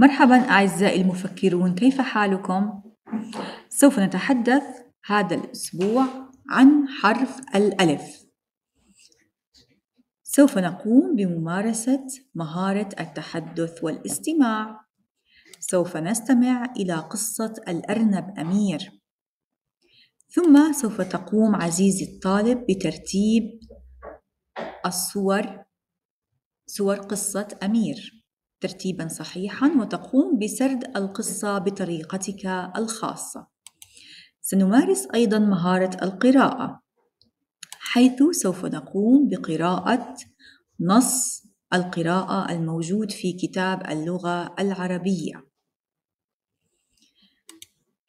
مرحبا أعزائي المفكرون كيف حالكم؟ سوف نتحدث هذا الأسبوع عن حرف الألف سوف نقوم بممارسة مهارة التحدث والاستماع سوف نستمع إلى قصة الأرنب أمير ثم سوف تقوم عزيزي الطالب بترتيب الصور صور قصة أمير ترتيبا صحيحا وتقوم بسرد القصة بطريقتك الخاصة. سنمارس أيضا مهارة القراءة حيث سوف نقوم بقراءة نص القراءة الموجود في كتاب اللغة العربية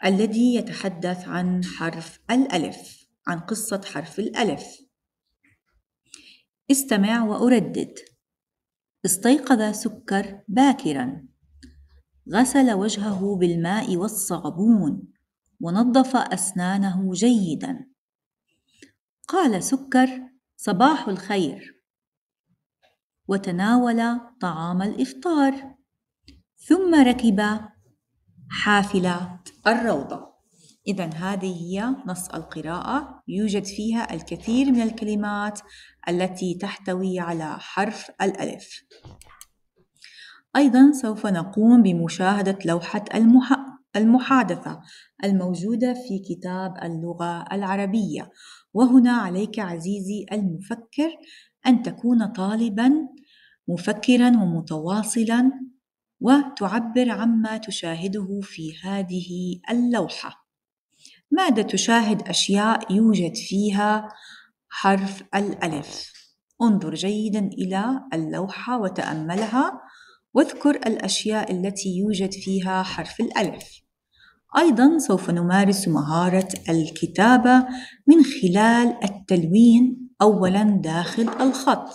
الذي يتحدث عن حرف الألف عن قصة حرف الألف استمع وأردد استيقظ سكر باكرا غسل وجهه بالماء والصابون ونظف أسنانه جيدا قال سكر صباح الخير وتناول طعام الإفطار ثم ركب حافلة الروضة إذا هذه هي نص القراءة يوجد فيها الكثير من الكلمات التي تحتوي على حرف الألف أيضا سوف نقوم بمشاهدة لوحة المحادثة الموجودة في كتاب اللغة العربية وهنا عليك عزيزي المفكر أن تكون طالبا مفكرا ومتواصلا وتعبر عما تشاهده في هذه اللوحة ماذا تشاهد أشياء يوجد فيها حرف الألف؟ انظر جيدا إلى اللوحة وتأملها واذكر الأشياء التي يوجد فيها حرف الألف. أيضا سوف نمارس مهارة الكتابة من خلال التلوين أولا داخل الخط.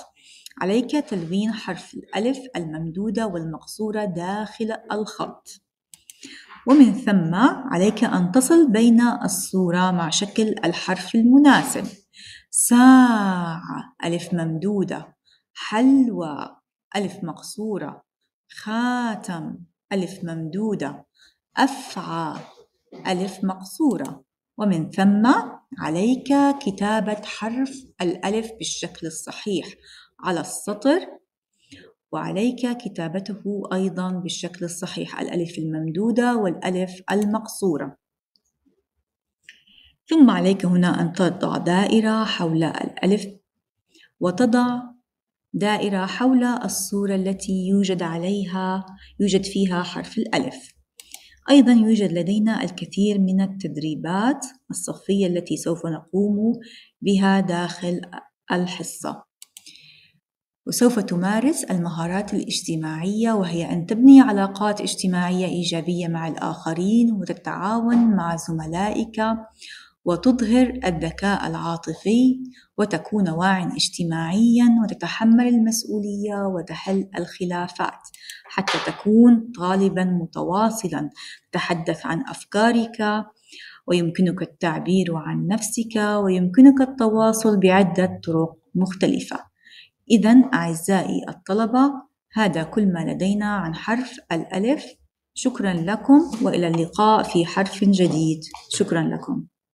عليك تلوين حرف الألف الممدودة والمقصورة داخل الخط. ومن ثم عليك أن تصل بين الصورة مع شكل الحرف المناسب ساعة ألف ممدودة حلوى ألف مقصورة خاتم ألف ممدودة أفعى ألف مقصورة ومن ثم عليك كتابة حرف الألف بالشكل الصحيح على السطر وعليك كتابته أيضا بالشكل الصحيح الألف الممدودة والألف المقصورة ثم عليك هنا أن تضع دائرة حول الألف وتضع دائرة حول الصورة التي يوجد عليها يوجد فيها حرف الألف أيضا يوجد لدينا الكثير من التدريبات الصفية التي سوف نقوم بها داخل الحصة وسوف تمارس المهارات الاجتماعية وهي أن تبني علاقات اجتماعية إيجابية مع الآخرين وتتعاون مع زملائك وتظهر الذكاء العاطفي وتكون واعٍ اجتماعيًا وتتحمل المسؤولية وتحل الخلافات حتى تكون طالبًا متواصلًا تحدث عن أفكارك ويمكنك التعبير عن نفسك ويمكنك التواصل بعدة طرق مختلفة إذا أعزائي الطلبة هذا كل ما لدينا عن حرف الألف شكرا لكم وإلى اللقاء في حرف جديد شكرا لكم